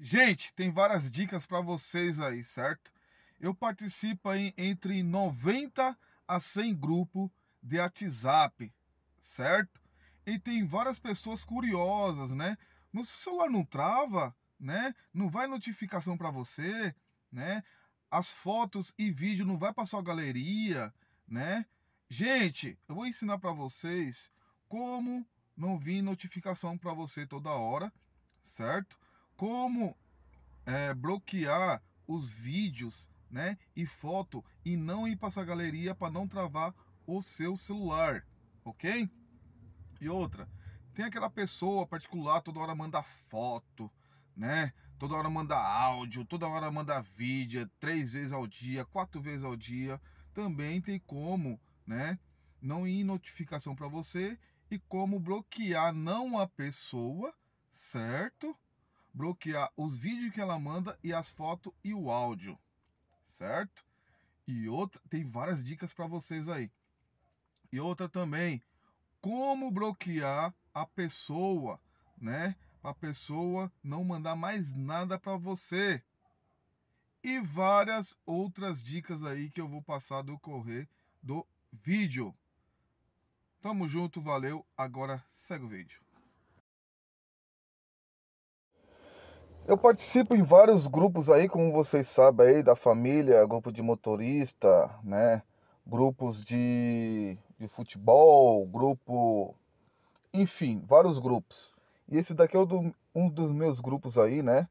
Gente, tem várias dicas para vocês aí, certo? Eu participo em, entre 90 a 100 grupo de WhatsApp, certo? E tem várias pessoas curiosas, né? Mas se o celular não trava, né? Não vai notificação para você, né? As fotos e vídeo não vai para sua galeria, né? Gente, eu vou ensinar para vocês como não vir notificação para você toda hora, certo? como é, bloquear os vídeos né, e foto e não ir para essa galeria para não travar o seu celular, ok? E outra, tem aquela pessoa particular toda hora manda foto, né? Toda hora manda áudio, toda hora manda vídeo, três vezes ao dia, quatro vezes ao dia. Também tem como, né? Não ir notificação para você e como bloquear não a pessoa, certo? bloquear os vídeos que ela manda e as fotos e o áudio, certo? E outra, tem várias dicas para vocês aí. E outra também, como bloquear a pessoa, né? a pessoa não mandar mais nada para você. E várias outras dicas aí que eu vou passar do correr do vídeo. Tamo junto, valeu. Agora segue o vídeo. Eu participo em vários grupos aí, como vocês sabem aí, da família, grupo de motorista, né? Grupos de, de futebol, grupo... Enfim, vários grupos. E esse daqui é um dos meus grupos aí, né?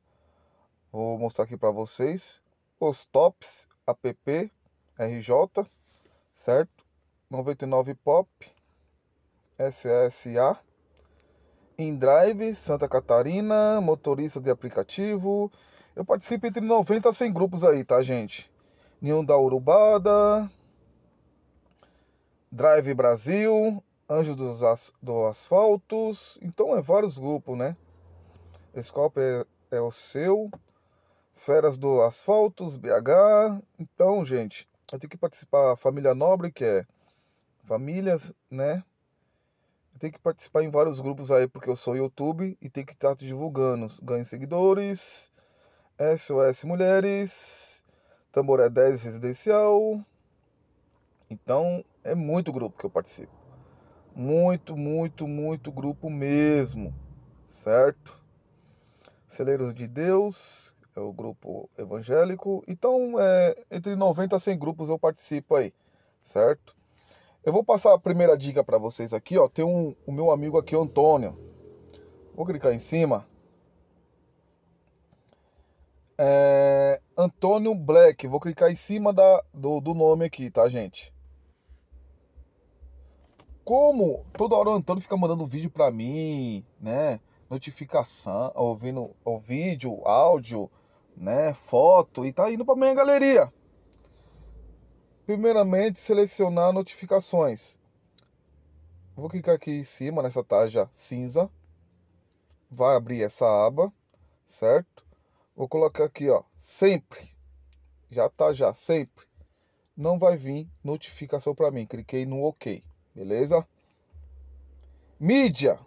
Vou mostrar aqui para vocês. Os tops, app, RJ, certo? 99 pop, SSA em Drive, Santa Catarina, motorista de aplicativo. Eu participo entre 90 a 100 grupos aí, tá, gente? nenhum da Urubada, Drive Brasil, Anjos dos As do Asfaltos. Então é vários grupos, né? Escope é, é o seu. Feras do Asfaltos, BH. Então, gente, eu tenho que participar Família Nobre, que é famílias, né? tem que participar em vários grupos aí, porque eu sou YouTube e tem que estar divulgando. Ganhe seguidores, SOS Mulheres, Tamboré 10 Residencial. Então, é muito grupo que eu participo. Muito, muito, muito grupo mesmo, certo? Celeiros de Deus, é o grupo evangélico. Então, é, entre 90 a 100 grupos eu participo aí, certo? Eu vou passar a primeira dica para vocês aqui, ó. Tem um, o meu amigo aqui, Antônio. Vou clicar em cima. É, Antônio Black. Vou clicar em cima da, do, do nome aqui, tá, gente? Como toda hora o Antônio fica mandando vídeo para mim, né? Notificação, ouvindo o vídeo, áudio, né? Foto e tá indo para minha galeria. Primeiramente, selecionar notificações. Vou clicar aqui em cima nessa tarja cinza. Vai abrir essa aba, certo? Vou colocar aqui, ó, sempre. Já tá já, sempre. Não vai vir notificação para mim. Cliquei no OK, beleza? Mídia.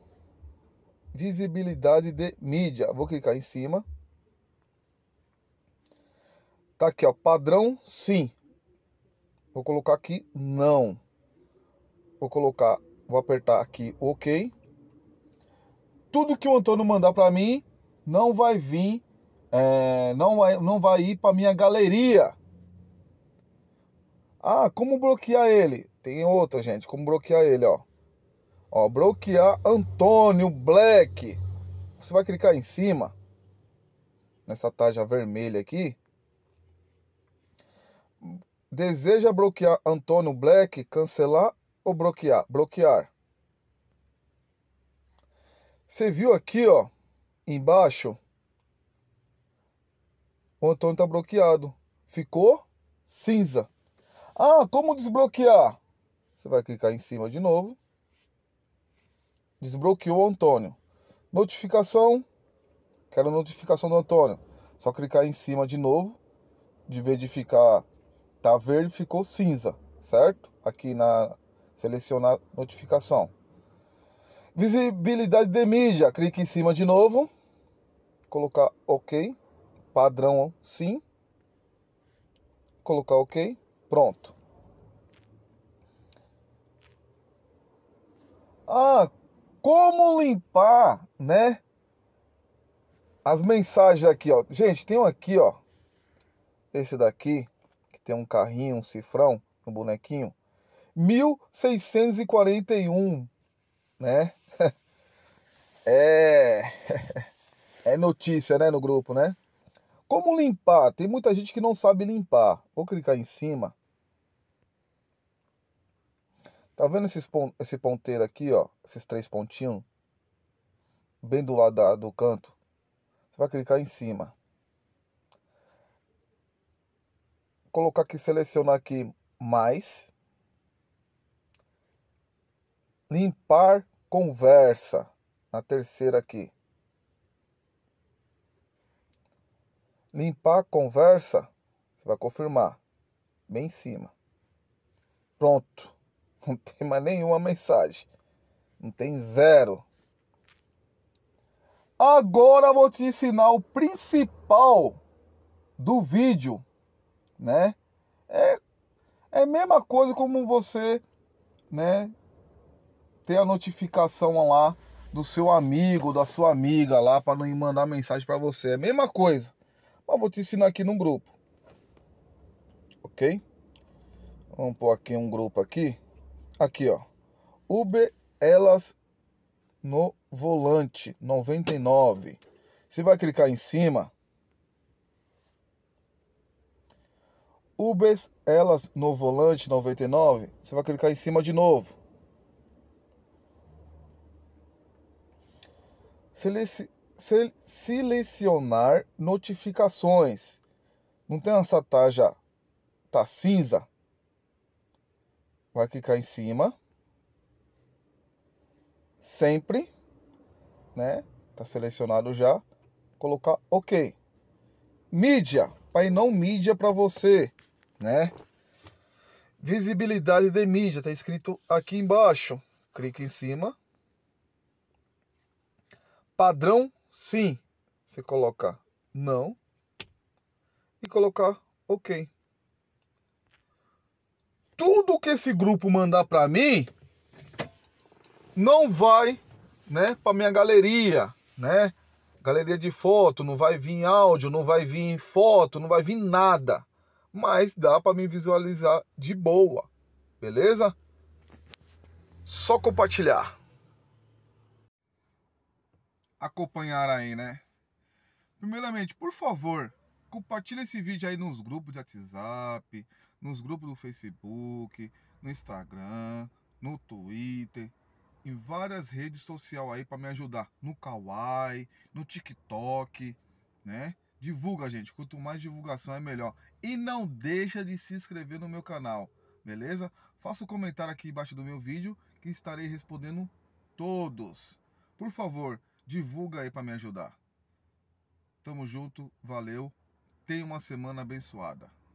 Visibilidade de mídia. Vou clicar em cima. Tá aqui, ó, padrão sim. Vou colocar aqui não. Vou colocar, vou apertar aqui OK. Tudo que o Antônio mandar para mim não vai vir, é, não, vai, não vai ir para minha galeria. Ah, como bloquear ele? Tem outra, gente. Como bloquear ele, ó. Ó, bloquear Antônio Black. Você vai clicar em cima. Nessa tarja vermelha aqui. Deseja bloquear Antônio Black, cancelar ou bloquear? Bloquear. Você viu aqui, ó, embaixo? O Antônio tá bloqueado. Ficou cinza. Ah, como desbloquear? Você vai clicar em cima de novo. Desbloqueou o Antônio. Notificação. Quero notificação do Antônio. Só clicar em cima de novo. De verificar tá verde, ficou cinza, certo? Aqui na selecionar notificação. Visibilidade de mídia, clique em cima de novo, colocar OK, padrão sim, colocar OK, pronto. Ah, como limpar, né? As mensagens aqui, ó. Gente, tem um aqui, ó. Esse daqui tem um carrinho, um cifrão, um bonequinho. 1641, né? É. É notícia, né, no grupo, né? Como limpar? Tem muita gente que não sabe limpar. Vou clicar em cima. Tá vendo esses, esse ponteiro aqui, ó? Esses três pontinhos? Bem do lado da, do canto. Você vai clicar em cima. colocar aqui, selecionar aqui mais. Limpar conversa, na terceira aqui. Limpar conversa, você vai confirmar, bem em cima. Pronto, não tem mais nenhuma mensagem, não tem zero. Agora vou te ensinar o principal do vídeo né? É, é a mesma coisa como você, né? Ter a notificação lá do seu amigo, da sua amiga lá para não mandar mensagem para você. É a mesma coisa. Mas vou te ensinar aqui num grupo. OK? Vamos pôr aqui um grupo aqui. Aqui, ó. Uber elas no volante 99. Você vai clicar em cima Ubers, elas no volante 99, você vai clicar em cima de novo. se selecionar notificações. Não tem essa tarja tá cinza? Vai clicar em cima. Sempre, né? Tá selecionado já. Colocar OK. Mídia, Pai não mídia para você né? Visibilidade de mídia, está escrito aqui embaixo. Clique em cima. Padrão, sim. Você coloca não. E colocar ok. Tudo que esse grupo mandar para mim não vai, né, para minha galeria, né? Galeria de foto, não vai vir áudio, não vai vir foto, não vai vir nada mas dá para me visualizar de boa, beleza? Só compartilhar. Acompanhar aí, né? Primeiramente, por favor, compartilhe esse vídeo aí nos grupos de WhatsApp, nos grupos do Facebook, no Instagram, no Twitter, em várias redes sociais aí para me ajudar, no Kawaii, no TikTok, né? Divulga, gente. Quanto mais divulgação é melhor. E não deixa de se inscrever no meu canal, beleza? Faça um comentário aqui embaixo do meu vídeo que estarei respondendo todos. Por favor, divulga aí para me ajudar. Tamo junto, valeu. Tenha uma semana abençoada.